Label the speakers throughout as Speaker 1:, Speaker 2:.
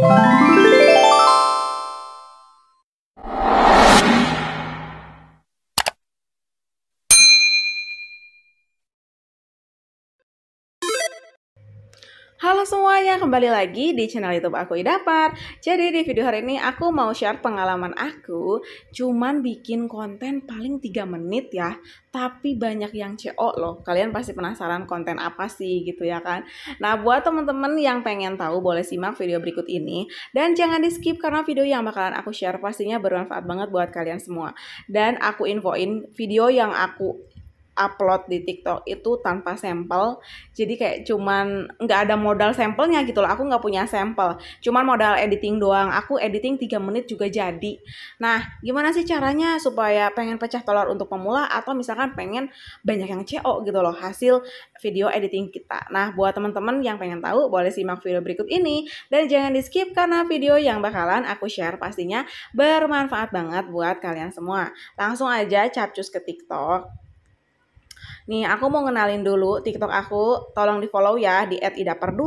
Speaker 1: Bye. Halo semuanya, kembali lagi di channel YouTube aku Idapar. Jadi di video hari ini aku mau share pengalaman aku cuman bikin konten paling 3 menit ya, tapi banyak yang CO loh. Kalian pasti penasaran konten apa sih gitu ya kan. Nah, buat temen-temen yang pengen tahu boleh simak video berikut ini dan jangan di-skip karena video yang bakalan aku share pastinya bermanfaat banget buat kalian semua. Dan aku infoin video yang aku upload di TikTok itu tanpa sampel. Jadi kayak cuman nggak ada modal sampelnya gitu loh. Aku nggak punya sampel. Cuman modal editing doang. Aku editing 3 menit juga jadi. Nah, gimana sih caranya supaya pengen pecah telur untuk pemula atau misalkan pengen banyak yang CO gitu loh hasil video editing kita. Nah, buat teman-teman yang pengen tahu boleh simak video berikut ini dan jangan di-skip karena video yang bakalan aku share pastinya bermanfaat banget buat kalian semua. Langsung aja capcus ke TikTok Nih, aku mau ngenalin dulu TikTok aku. Tolong di-follow ya di @idaper2.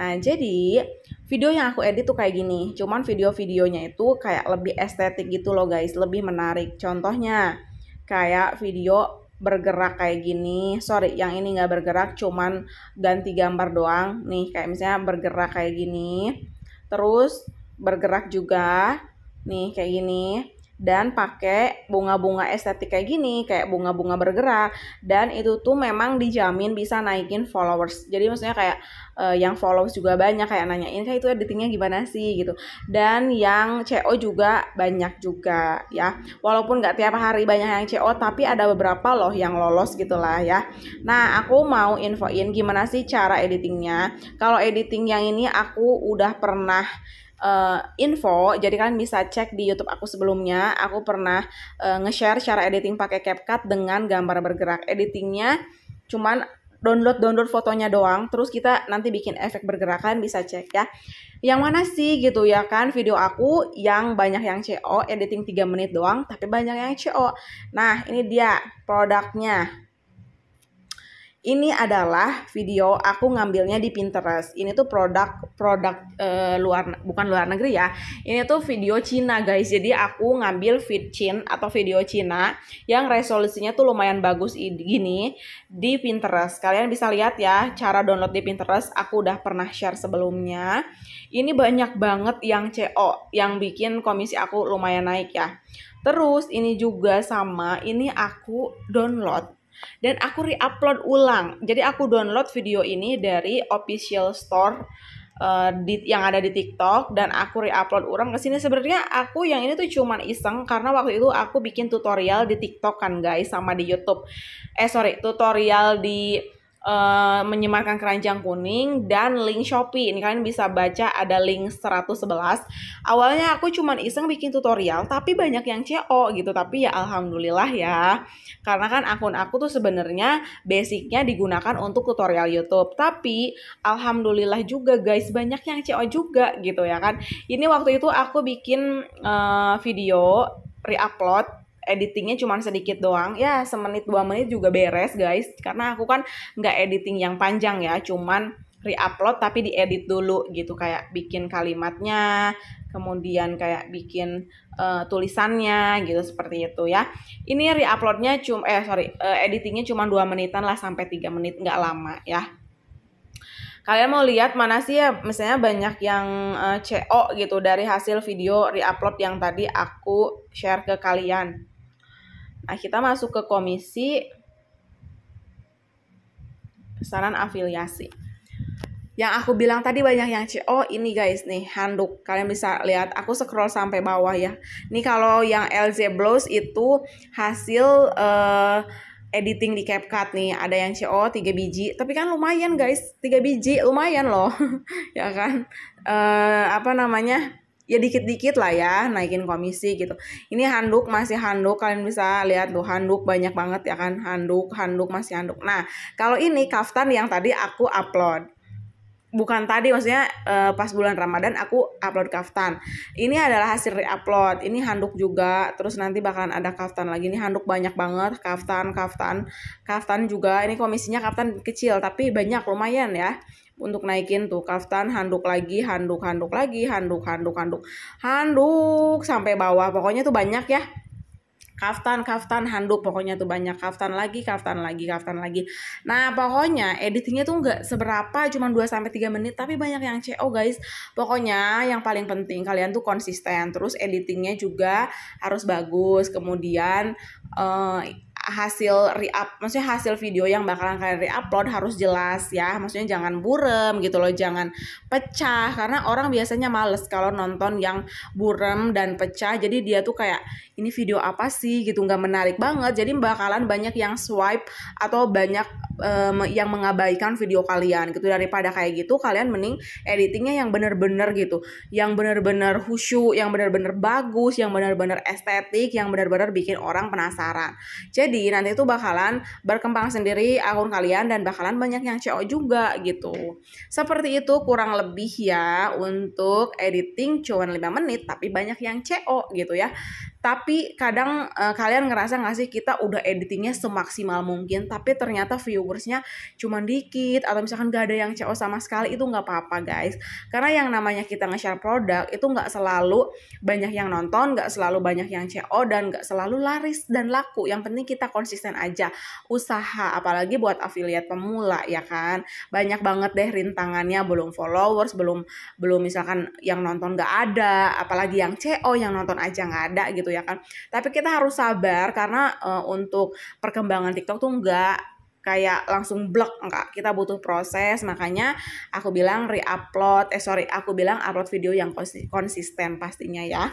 Speaker 1: Nah, jadi video yang aku edit tuh kayak gini. Cuman video-videonya itu kayak lebih estetik gitu loh, guys, lebih menarik. Contohnya kayak video bergerak kayak gini sorry yang ini nggak bergerak cuman ganti gambar doang nih kayak misalnya bergerak kayak gini terus bergerak juga nih kayak gini dan pakai bunga-bunga estetik kayak gini, kayak bunga-bunga bergerak dan itu tuh memang dijamin bisa naikin followers. Jadi maksudnya kayak uh, yang followers juga banyak kayak nanyain kayak itu editingnya gimana sih gitu. Dan yang CO juga banyak juga ya. Walaupun nggak tiap hari banyak yang CO tapi ada beberapa loh yang lolos gitulah ya. Nah, aku mau infoin gimana sih cara editingnya. Kalau editing yang ini aku udah pernah uh, info, jadi kalian bisa cek di YouTube aku sebelumnya. Aku pernah uh, nge-share cara editing pakai CapCut dengan gambar bergerak. Editingnya cuman download download fotonya doang terus kita nanti bikin efek bergerakan bisa cek ya yang mana sih gitu ya kan video aku yang banyak yang CO editing 3 menit doang tapi banyak yang CO nah ini dia produknya ini adalah video aku ngambilnya di Pinterest. Ini tuh produk produk uh, luar bukan luar negeri ya. Ini tuh video Cina guys. Jadi aku ngambil fit Chin atau video Cina yang resolusinya tuh lumayan bagus gini di Pinterest. Kalian bisa lihat ya cara download di Pinterest. Aku udah pernah share sebelumnya. Ini banyak banget yang CO yang bikin komisi aku lumayan naik ya. Terus ini juga sama ini aku download dan aku re-upload ulang. Jadi aku download video ini dari official store uh, di, yang ada di TikTok dan aku reupload ulang ke sini. Sebenarnya aku yang ini tuh cuman iseng karena waktu itu aku bikin tutorial di TikTok kan guys sama di YouTube. Eh sorry, tutorial di Eh, menyemarkan keranjang kuning dan link Shopee. Ini kalian bisa baca ada link 111. Awalnya aku cuman iseng bikin tutorial tapi banyak yang CO gitu. Tapi ya alhamdulillah ya. Karena kan akun aku tuh sebenarnya basicnya digunakan untuk tutorial YouTube. Tapi alhamdulillah juga guys banyak yang CO juga gitu ya kan. Ini waktu itu aku bikin uh, video re-upload editingnya cuma sedikit doang ya semenit dua menit juga beres guys karena aku kan nggak editing yang panjang ya cuman reupload tapi diedit dulu gitu kayak bikin kalimatnya kemudian kayak bikin uh, tulisannya gitu seperti itu ya ini reuploadnya cuma eh sorry uh, editingnya cuma dua menitan lah sampai tiga menit nggak lama ya kalian mau lihat mana sih ya misalnya banyak yang uh, eh, CO gitu dari hasil video reupload yang tadi aku share ke kalian. Nah, kita masuk ke komisi pesanan afiliasi. Yang aku bilang tadi banyak yang CO oh, ini guys nih handuk. Kalian bisa lihat aku scroll sampai bawah ya. Ini kalau yang LZ Blows itu hasil uh, editing di CapCut nih ada yang CO 3 biji tapi kan lumayan guys 3 biji lumayan loh ya kan uh, apa namanya ya dikit-dikit lah ya naikin komisi gitu. Ini handuk masih handuk kalian bisa lihat tuh handuk banyak banget ya kan handuk handuk masih handuk. Nah kalau ini kaftan yang tadi aku upload bukan tadi maksudnya uh, pas bulan Ramadan aku upload kaftan. Ini adalah hasil re-upload. Ini handuk juga, terus nanti bakalan ada kaftan lagi. Ini handuk banyak banget, kaftan, kaftan, kaftan juga. Ini komisinya kaftan kecil tapi banyak lumayan ya untuk naikin tuh kaftan handuk lagi handuk handuk lagi handuk handuk handuk handuk sampai bawah pokoknya tuh banyak ya kaftan kaftan handuk pokoknya tuh banyak kaftan lagi kaftan lagi kaftan lagi nah pokoknya editingnya tuh nggak seberapa cuma 2 sampai tiga menit tapi banyak yang CO guys pokoknya yang paling penting kalian tuh konsisten terus editingnya juga harus bagus kemudian uh, hasil re-up, maksudnya hasil video yang bakalan kalian re-upload harus jelas ya. Maksudnya jangan burem gitu loh, jangan pecah karena orang biasanya males kalau nonton yang burem dan pecah. Jadi dia tuh kayak ini video apa sih gitu nggak menarik banget. Jadi bakalan banyak yang swipe atau banyak um, yang mengabaikan video kalian gitu daripada kayak gitu kalian mending editingnya yang bener-bener gitu, yang bener-bener khusyuk, yang bener-bener bagus, yang bener-bener estetik, yang bener-bener bikin orang penasaran. Jadi jadi nanti itu bakalan berkembang sendiri akun kalian dan bakalan banyak yang CO juga gitu. Seperti itu kurang lebih ya untuk editing cuman 5 menit tapi banyak yang CO gitu ya. Tapi kadang uh, kalian ngerasa nggak sih kita udah editingnya semaksimal mungkin tapi ternyata viewersnya cuman dikit atau misalkan gak ada yang CO sama sekali itu nggak apa-apa guys. Karena yang namanya kita nge-share produk itu nggak selalu banyak yang nonton, nggak selalu banyak yang CO dan nggak selalu laris dan laku. Yang penting kita Ya, konsisten aja usaha apalagi buat affiliate pemula ya kan banyak banget deh rintangannya belum followers belum belum misalkan yang nonton gak ada apalagi yang CO yang nonton aja gak ada gitu ya kan tapi kita harus sabar karena uh, untuk perkembangan TikTok tuh nggak kayak langsung blok enggak kita butuh proses makanya aku bilang reupload eh sorry aku bilang upload video yang konsisten pastinya ya